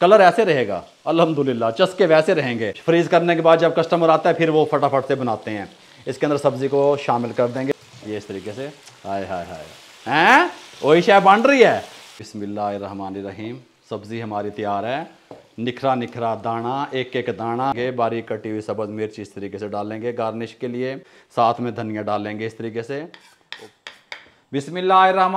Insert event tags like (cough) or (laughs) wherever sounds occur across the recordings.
colour ऐसे रहेगा अल्हम्दुलिल्लाह चस्के वैसे रहेंगे फ्रीज़ करने के बाद जब कस्टमर आता है फिर वो फटाफट से बनाते हैं इसके अंदर सब्ज़ी को शामिल कर देंगे ये इस तरीके से हाय हाय हाय हैं वही शायद बन रही है रहीम सब्ज़ी हमारी तैयार है निखरा निखरा दाना एक एक दाना के बारीक कटी हुई सब्ज़ मिर्च इस तरीके से डालेंगे गार्निश के लिए साथ में धनिया डालेंगे इस तरीके से बिस्मिल्लाम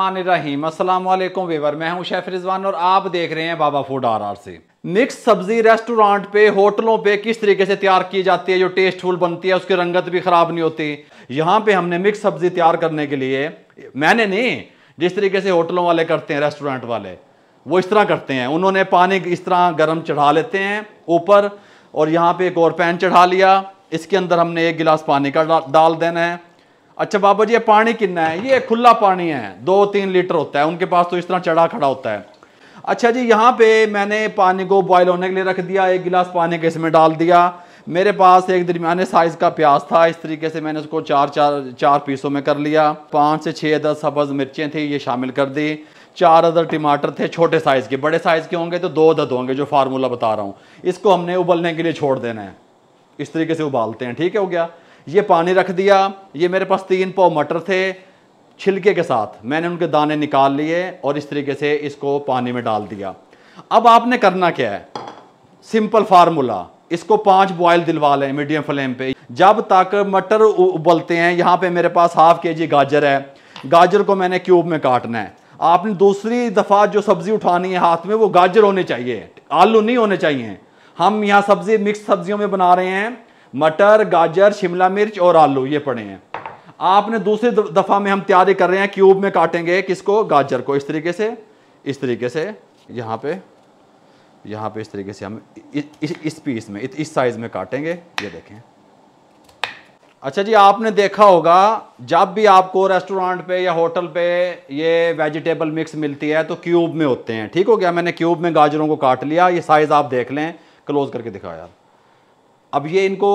असलम वेवर मैं हूं शेफ रिजवान और आप देख रहे हैं बाबा फूड आर आर से निक्स सब्जी रेस्टोरेंट पे होटलों पे किस तरीके से तैयार की जाती है जो टेस्टफुल बनती है उसकी रंगत भी ख़राब नहीं होती यहाँ पे हमने मिक्स सब्जी तैयार करने के लिए मैंने नहीं जिस तरीके से होटलों वाले करते हैं रेस्टोरेंट वाले वो इस तरह करते हैं उन्होंने पानी इस तरह गर्म चढ़ा लेते हैं ऊपर और यहाँ पे एक और पैन चढ़ा लिया इसके अंदर हमने एक गिलास पानी का डाल देना है अच्छा बाबा जी ये पानी कितना है ये खुला पानी है दो तीन लीटर होता है उनके पास तो इस तरह चढ़ा खड़ा होता है अच्छा जी यहाँ पे मैंने पानी को बॉयल होने के लिए रख दिया एक गिलास पानी के इसमें डाल दिया मेरे पास एक दरमियाने साइज़ का प्याज था इस तरीके से मैंने उसको चार चार चार पीसों में कर लिया पाँच से छः दस सब्ज़ मिर्चें थी ये शामिल कर दी चार अदर टमाटर थे छोटे साइज़ के बड़े साइज़ के होंगे तो दो अदद होंगे जो फार्मूला बता रहा हूँ इसको हमने उबलने के लिए छोड़ देना है इस तरीके से उबालते हैं ठीक है हो गया ये पानी रख दिया ये मेरे पास तीन पाव मटर थे छिलके के साथ मैंने उनके दाने निकाल लिए और इस तरीके से इसको पानी में डाल दिया अब आपने करना क्या है सिंपल फार्मूला इसको पांच बॉयल दिलवा लें मीडियम फ्लेम पे जब तक मटर उबलते हैं यहाँ पे मेरे पास हाफ के जी गाजर है गाजर को मैंने क्यूब में काटना है आपने दूसरी दफ़ा जो सब्ज़ी उठानी है हाथ में वो गाजर होने चाहिए आलू नहीं होने चाहिए हम यहाँ सब्ज़ी मिक्स सब्जियों में बना रहे हैं मटर गाजर शिमला मिर्च और आलू ये पड़े हैं आपने दूसरी दफ़ा में हम तैयारी कर रहे हैं क्यूब में काटेंगे किसको गाजर को इस तरीके से इस तरीके से यहाँ पे यहाँ पे इस तरीके से हम इस इस पीस में इस साइज़ में काटेंगे ये देखें अच्छा जी आपने देखा होगा जब भी आपको रेस्टोरेंट पे या होटल पे ये वेजिटेबल मिक्स मिलती है तो क्यूब में होते हैं ठीक हो गया मैंने क्यूब में गाजरों को काट लिया ये साइज़ आप देख लें क्लोज करके दिखाया यार अब ये इनको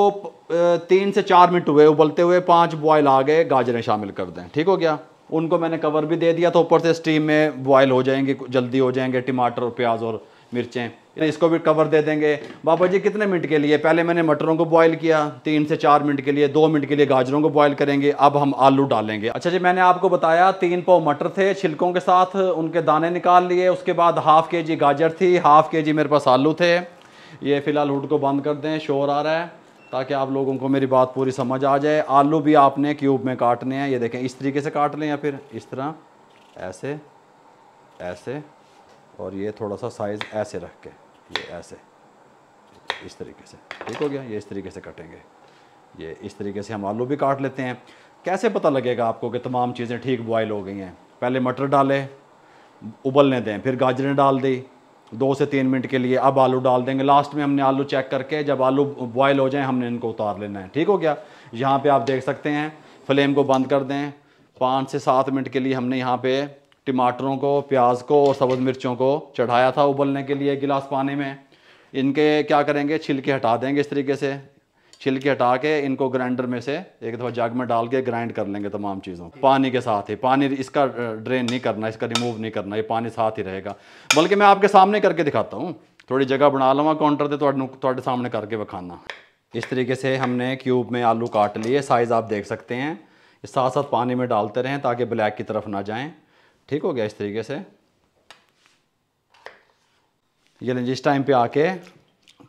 तीन से चार मिनट हुए उबलते हुए पांच बॉयल आ गए गाजरें शामिल कर दें ठीक हो गया उनको मैंने कवर भी दे दिया तो ऊपर से स्टीम में बॉयल हो जाएंगे जल्दी हो जाएंगे टमाटर और प्याज और मिर्चें इसको भी कवर दे देंगे बाबा जी कितने मिनट के लिए पहले मैंने मटरों को बॉयल किया तीन से चार मिनट के लिए दो मिनट के लिए गाजरों को बॉयल करेंगे अब हम आलू डालेंगे अच्छा जी मैंने आपको बताया तीन पाव मटर थे छिलकों के साथ उनके दाने निकाल लिए उसके बाद हाफ के जी गाजर थी हाफ के जी मेरे पास आलू थे ये फ़िलहाल हुड को बंद कर दें शोर आ रहा है ताकि आप लोगों को मेरी बात पूरी समझ आ जाए आलू भी आपने क्यूब में काटने हैं ये देखें इस तरीके से काट लें या फिर इस तरह ऐसे ऐसे और ये थोड़ा सा साइज़ ऐसे रख के ये ऐसे इस तरीके से ठीक हो गया ये इस तरीके से कटेंगे ये इस तरीके से हम आलू भी काट लेते हैं कैसे पता लगेगा आपको कि तमाम चीज़ें ठीक बॉयल हो गई हैं पहले मटर डाले उबलने दें फिर गाजरें डाल दी दो से तीन मिनट के लिए अब आलू डाल देंगे लास्ट में हमने आलू चेक करके जब आलू बॉयल हो जाए हमने इनको उतार लेना है ठीक हो गया यहाँ पे आप देख सकते हैं फ्लेम को बंद कर दें पाँच से सात मिनट के लिए हमने यहाँ पे टमाटरों को प्याज को और सब्ज़ मिर्चों को चढ़ाया था उबलने के लिए गिलास पानी में इनके क्या करेंगे छिलके हटा देंगे इस तरीके से छिलके हटा के इनको ग्राइंडर में से एक दफ़ा जग में डाल के ग्राइंड कर लेंगे तमाम चीज़ों को पानी के साथ ही पानी इसका ड्रेन नहीं करना इसका रिमूव नहीं करना ये पानी साथ ही रहेगा बल्कि मैं आपके सामने करके दिखाता हूँ थोड़ी जगह बना लवा काउंटर से थोड़े सामने करके बखाना इस तरीके से हमने क्यूब में आलू काट लिए साइज़ आप देख सकते हैं साथ साथ पानी में डालते रहें ताकि ब्लैक की तरफ ना जाएं ठीक हो गया इस तरीके से ये जिस टाइम पे आके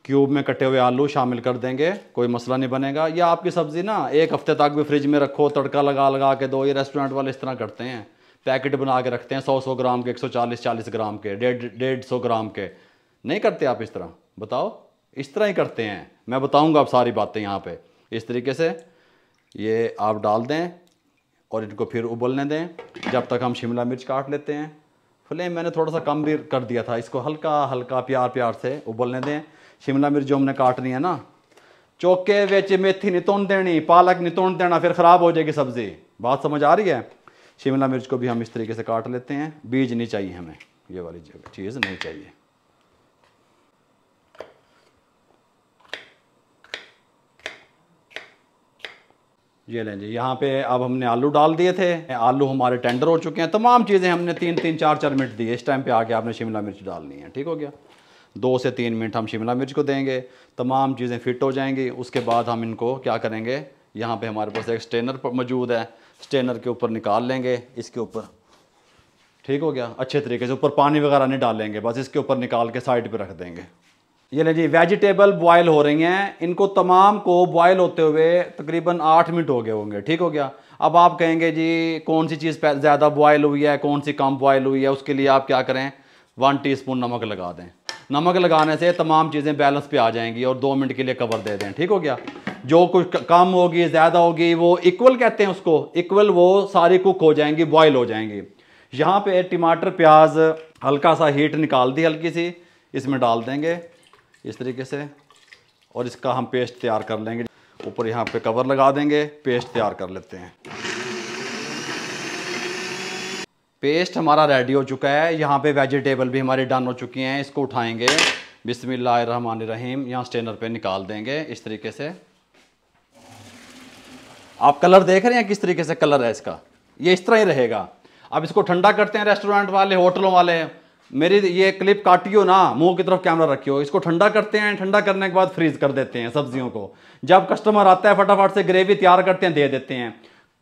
क्यूब में कटे हुए आलू शामिल कर देंगे कोई मसला नहीं बनेगा या आपकी सब्ज़ी ना एक हफ्ते तक भी फ्रिज में रखो तड़का लगा लगा के दो ये रेस्टोरेंट वाले इस तरह करते हैं पैकेट बना के रखते हैं सौ सौ ग्राम के एक सौ चालीस चालीस ग्राम के डेढ़ डेढ़ सौ ग्राम के नहीं करते आप इस तरह बताओ इस तरह ही करते हैं मैं बताऊँगा आप सारी बातें यहाँ पर इस तरीके से ये आप डाल दें और इनको फिर उबलने दें जब तक हम शिमला मिर्च काट लेते हैं फ्लेम मैंने थोड़ा सा कम भी कर दिया था इसको हल्का हल्का प्यार प्यार से उबलने दें शिमला मिर्च जो हमने काटनी है ना चौके बेच मेथी नहीं तोड़ देनी पालक नहीं तोड़ देना फिर ख़राब हो जाएगी सब्ज़ी बात समझ आ रही है शिमला मिर्च को भी हम इस तरीके से काट लेते हैं बीज नहीं चाहिए हमें ये वाली चीज़ नहीं चाहिए ये लें जी यहाँ पे अब हमने आलू डाल दिए थे आलू हमारे टेंडर हो चुके हैं तमाम चीज़ें हमने तीन तीन चार चार मिनट दिए इस टाइम पे आके आपने शिमला मिर्च डालनी है ठीक हो गया दो से तीन मिनट हम शिमला मिर्च को देंगे तमाम चीज़ें फिट हो जाएंगी उसके बाद हम इनको क्या करेंगे यहाँ पे हमारे पास एक स्टेनर मौजूद है स्टेनर के ऊपर निकाल लेंगे इसके ऊपर ठीक हो गया अच्छे तरीके से ऊपर पानी वगैरह नहीं डालेंगे बस इसके ऊपर निकाल के साइड पर रख देंगे ये ले जी वेजिटेबल बॉयल हो रही हैं इनको तमाम को बॉयल होते हुए तकरीबन आठ मिनट हो गए होंगे ठीक हो गया अब आप कहेंगे जी कौन सी चीज़ ज़्यादा बॉयल हुई है कौन सी कम बॉयल हुई है उसके लिए आप क्या करें वन टीस्पून नमक लगा दें नमक लगाने से तमाम चीज़ें बैलेंस पे आ जाएंगी और दो मिनट के लिए कवर दे दें ठीक हो गया जो कुछ कम होगी ज़्यादा होगी वो इक्वल कहते हैं उसको इक्वल वो सारी कुक हो जाएंगी बॉयल हो जाएंगी यहाँ पे टमाटर प्याज हल्का सा हीट निकाल दी हल्की सी इसमें डाल देंगे इस तरीके से और इसका हम पेस्ट तैयार कर लेंगे ऊपर यहाँ पे कवर लगा देंगे पेस्ट तैयार कर लेते हैं पेस्ट हमारा रेडी हो चुका है यहाँ पे वेजिटेबल भी हमारे डन हो चुकी हैं इसको उठाएंगे रहीम यहाँ स्टेनर पे निकाल देंगे इस तरीके से आप कलर देख रहे हैं किस तरीके से कलर है इसका ये इस तरह ही रहेगा अब इसको ठंडा करते हैं रेस्टोरेंट वाले होटलों वाले मेरी ये क्लिप काटियो ना मुंह की तरफ कैमरा रखियो इसको ठंडा करते हैं ठंडा करने के बाद फ्रीज कर देते हैं सब्जियों को जब कस्टमर आता है फटाफट से ग्रेवी तैयार करते हैं दे देते हैं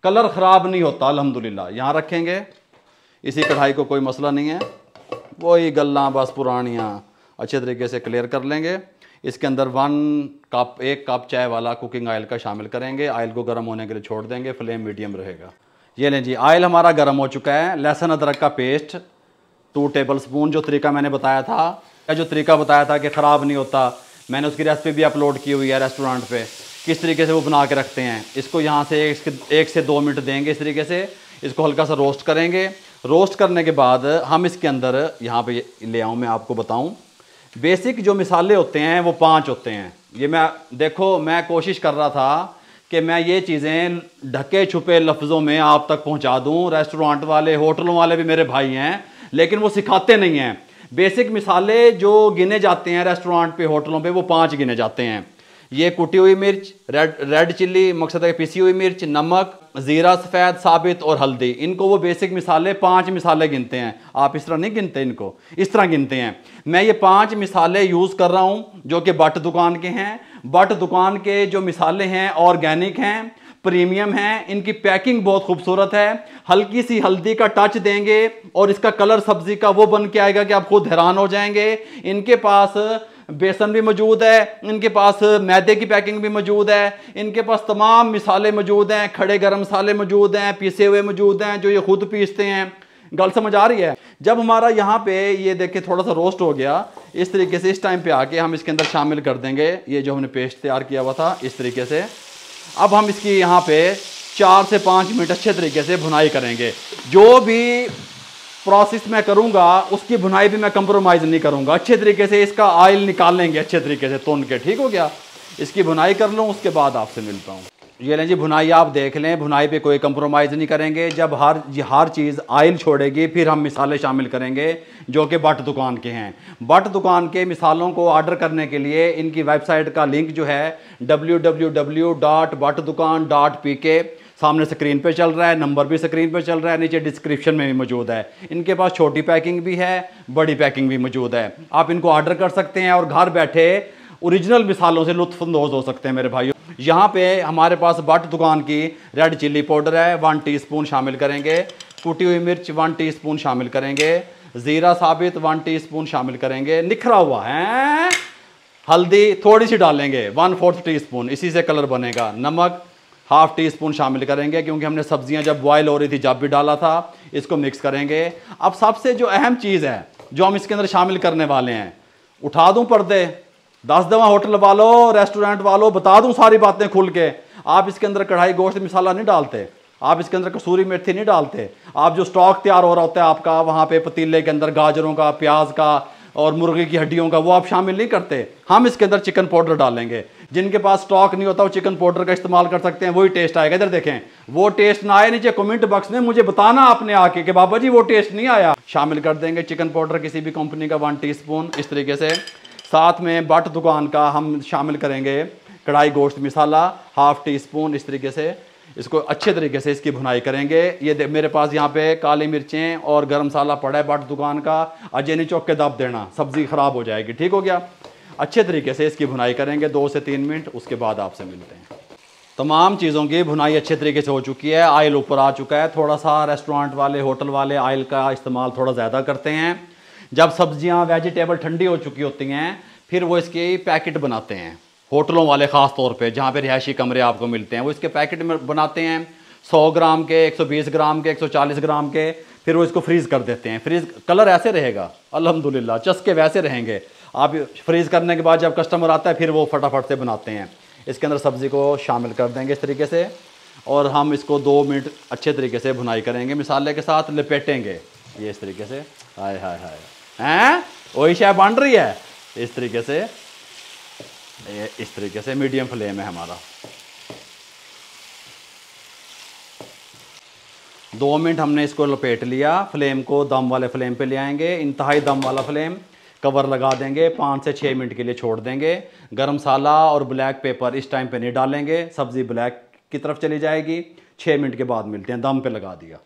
कलर ख़राब नहीं होता अलहमदिल्ला यहाँ रखेंगे इसी कढ़ाई को कोई मसला नहीं है वही गल्ला बस पुरानियाँ अच्छे तरीके से क्लियर कर लेंगे इसके अंदर वन कप एक कप चाय वाला कुकिंग ऑयल का शामिल करेंगे ऑयल को गर्म होने के लिए छोड़ देंगे फ्लेम मीडियम रहेगा ये लें जी ऑयल हमारा गर्म हो चुका है लहसुन अदरक का पेस्ट टू टेबल स्पून जो तरीका मैंने बताया था या जो तरीका बताया था कि ख़राब नहीं होता मैंने उसकी रेसिपी भी अपलोड की हुई है रेस्टोरेंट पर किस तरीके से वो बना के रखते हैं इसको यहाँ से एक से दो मिनट देंगे इस तरीके से इसको हल्का सा रोस्ट करेंगे रोस्ट करने के बाद हम इसके अंदर यहाँ पे ले आऊँ मैं आपको बताऊँ बेसिक जो मिसाले होते हैं वो पांच होते हैं ये मैं देखो मैं कोशिश कर रहा था कि मैं ये चीज़ें ढके छुपे लफ्ज़ों में आप तक पहुँचा दूँ रेस्टोरेंट वाले होटलों वाले भी मेरे भाई हैं लेकिन वो सिखाते नहीं हैं बेसिक मिसाले जो गिने जाते हैं रेस्टोरेंट पे होटलों पे वो पांच गिने जाते हैं ये कुटी हुई मिर्च रेड रेड चिल्ली मकसद पिसी हुई मिर्च नमक ज़ीरा सफ़ेद साबित और हल्दी इनको वो बेसिक मिसाले पांच मिसाले गिनते हैं आप इस तरह नहीं गिनते इनको इस तरह गिनते हैं मैं ये पांच मिसाले यूज़ कर रहा हूँ जो कि बट दुकान के हैं बट दुकान के जो मिसाले हैं ऑर्गेनिक हैं प्रीमियम हैं इनकी पैकिंग बहुत खूबसूरत है हल्की सी हल्दी का टच देंगे और इसका कलर सब्जी का वो बन के आएगा कि आप खुद हैरान हो जाएंगे इनके पास बेसन भी मौजूद है इनके पास मैदे की पैकिंग भी मौजूद है इनके पास तमाम मिसाले मौजूद हैं खड़े गर्म मसाले मौजूद हैं पीसे हुए मौजूद हैं जो ये खुद पीसते हैं गल समझ आ रही है जब हमारा यहाँ पे ये देखे थोड़ा सा रोस्ट हो गया इस तरीके से इस टाइम पे आके हम इसके अंदर शामिल कर देंगे ये जो हमने पेस्ट तैयार किया हुआ था इस तरीके से अब हम इसकी यहाँ पे चार से पाँच मिनट अच्छे तरीके से भुनाई करेंगे जो भी प्रोसेस मैं करूँगा उसकी बुनाई भी मैं कंप्रोमाइज़ नहीं करूँगा अच्छे तरीके से इसका ऑयल निकाल लेंगे अच्छे तरीके से तोन के ठीक हो गया इसकी बुनाई कर लूँ उसके बाद आपसे मिलता हूँ ये लें जी भुनाई आप देख लें भुनाई पे कोई कंप्रोमाइज़ नहीं करेंगे जब हर हर चीज़ आयल छोड़ेगी फिर हम मिसालें शामिल करेंगे जो कि बट दुकान के हैं बट दुकान के मिसालों को ऑर्डर करने के लिए इनकी वेबसाइट का लिंक जो है W W W dot Butt Dukan P K सामने स्क्रीन पे चल रहा है नंबर भी स्क्रीन पे चल रहा है नीचे डिस्क्रिप्शन में भी मौजूद है इनके पास छोटी पैकिंग भी है बड़ी पैकिंग भी मौजूद है आप इनको ऑर्डर कर सकते हैं और घर बैठे ओरिजिनल मिसालों से लुत्फानंदोज हो सकते हैं मेरे भाइयों यहाँ पे हमारे पास बट दुकान की रेड चिल्ली पाउडर है वन टी शामिल करेंगे कूटी हुई मिर्च वन टी शामिल करेंगे ज़ीरा साबित वन टी शामिल करेंगे निखरा हुआ है हल्दी थोड़ी सी डालेंगे वन फोर्थ टीस्पून इसी से कलर बनेगा नमक हाफ टी स्पून शामिल करेंगे क्योंकि हमने सब्जियां जब बॉयल हो रही थी जब भी डाला था इसको मिक्स करेंगे अब सबसे जो अहम चीज़ है जो हम इसके अंदर शामिल करने वाले हैं उठा दूं पर्दे दस दवा होटल वालों रेस्टोरेंट वालों बता दूं सारी बातें खुल के आप इसके अंदर कढ़ाई गोश्त मिसाला नहीं डालते आप इसके अंदर कसूरी मेथी नहीं डालते आप जो स्टॉक तैयार हो रहा होता है आपका वहाँ पे पतीले के अंदर गाजरों का प्याज का और मुर्गी की हड्डियों का वो आप शामिल नहीं करते हम इसके अंदर चिकन पाउडर डालेंगे जिनके पास स्टॉक नहीं होता वो चिकन पाउडर का इस्तेमाल कर सकते हैं वही टेस्ट आएगा इधर देखें वो टेस्ट ना आए नीचे कमेंट बॉक्स में मुझे बताना आपने आके कि बाबा जी वो टेस्ट नहीं आया शामिल कर देंगे चिकन पाउडर किसी भी कंपनी का वन टीस्पून इस तरीके से साथ में बट दुकान का हम शामिल करेंगे कढ़ाई गोश्त मिसाला हाफ टी स्पून इस तरीके से इसको अच्छे तरीके से इसकी भुनाई करेंगे ये मेरे पास यहाँ पे काली मिर्चें और गरम मसाला पड़ा है बाट दुकान का अजैनी चौक के दब देना सब्ज़ी ख़राब हो जाएगी ठीक हो गया अच्छे तरीके से इसकी भुनाई करेंगे दो से तीन मिनट उसके बाद आपसे मिलते हैं तमाम चीज़ों की भुनाई अच्छे तरीके से हो चुकी है आयल ऊपर आ चुका है थोड़ा सा रेस्टोरेंट वाले होटल वाले आयल का इस्तेमाल थोड़ा ज़्यादा करते हैं जब सब्जियां वेजिटेबल ठंडी हो चुकी होती हैं फिर वो इसके पैकेट बनाते हैं होटलों वाले ख़ास तौर पे जहाँ पे रिहायशी कमरे आपको मिलते हैं वो इसके पैकेट में बनाते हैं 100 ग्राम के 120 ग्राम के 140 ग्राम के फिर वो इसको फ्रीज़ कर देते हैं फ्रीज कलर ऐसे रहेगा अल्हम्दुलिल्लाह चस्के वैसे रहेंगे आप फ्रीज़ करने के बाद जब कस्टमर आता है फिर वो फटाफट से बनाते हैं इसके अंदर सब्ज़ी को शामिल कर देंगे इस तरीके से और हम इसको दो मिनट अच्छे तरीके से भुनाई करेंगे मिसाले के साथ लपेटेंगे ये इस तरीके से हाय हाय हाय हैं वही शायद बन रही है इस तरीके से ये इस तरीके से मीडियम फ्लेम है हमारा दो मिनट हमने इसको लपेट लिया फ्लेम को दम वाले फ्लेम पे ले आएंगे इंतहाई दम वाला फ्लेम कवर लगा देंगे पाँच से छः मिनट के लिए छोड़ देंगे गर्म मसाला और ब्लैक पेपर इस टाइम पे नहीं डालेंगे सब्ज़ी ब्लैक की तरफ चली जाएगी छः मिनट के बाद मिलते हैं दम पे लगा दिया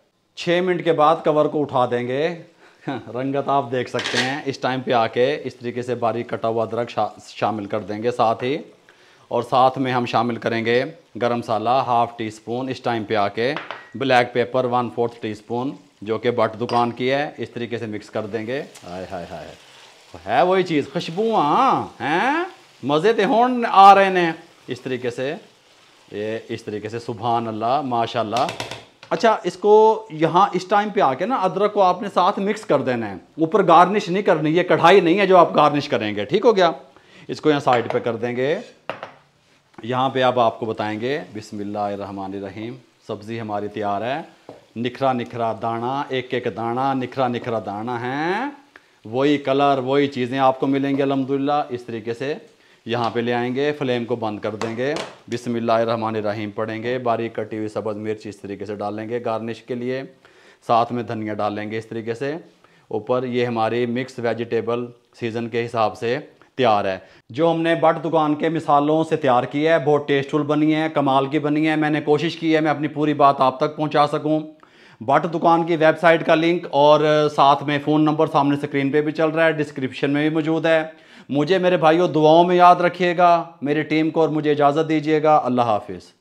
छः मिनट के बाद कवर को उठा देंगे (laughs) रंगत आप देख सकते हैं इस टाइम पे आके इस तरीके से बारीक कटा हुआ अदरक शा, शामिल कर देंगे साथ ही और साथ में हम शामिल करेंगे garam masala half teaspoon इस टाइम पे आके black pepper one fourth teaspoon जो कि बट दुकान की है इस तरीके से मिक्स कर देंगे हाय हाय हाय है वही चीज़ खुशबुआ हाँ, हैं मज़े तो हूँ आ रहे हैं इस तरीके से ये इस तरीके से सुबहान अल्लाह माशाल्लाह अच्छा इसको यहाँ इस टाइम पे आके ना अदरक को आपने साथ मिक्स कर देना है ऊपर गार्निश नहीं करनी है कढ़ाई नहीं है जो आप गार्निश करेंगे ठीक हो गया इसको यहाँ साइड पे कर देंगे यहाँ पे अब आपको बताएंगे बिसमीम सब्ज़ी हमारी तैयार है निखरा निखरा दाना एक एक दाना निखरा निखरा दाना है वही कलर वही चीज़ें आपको मिलेंगी अलहमदिल्ला इस तरीके से यहाँ पे ले आएंगे फ्लेम को बंद कर देंगे रहीम पड़ेंगे बारीक कटी हुई सब्ज़ मिर्च इस तरीके से डालेंगे गार्निश के लिए साथ में धनिया डालेंगे इस तरीके से ऊपर ये हमारी मिक्स वेजिटेबल सीज़न के हिसाब से तैयार है जो हमने बट दुकान के मिसालों से तैयार की है बहुत टेस्टफुल बनी है कमाल की बनी है मैंने कोशिश की है मैं अपनी पूरी बात आप तक पहुँचा सकूँ बट दुकान की वेबसाइट का लिंक और साथ में फ़ोन नंबर सामने स्क्रीन पे भी चल रहा है डिस्क्रिप्शन में भी मौजूद है मुझे मेरे भाइयों दुआओं में याद रखिएगा मेरी टीम को और मुझे इजाज़त दीजिएगा अल्लाह हाफिज़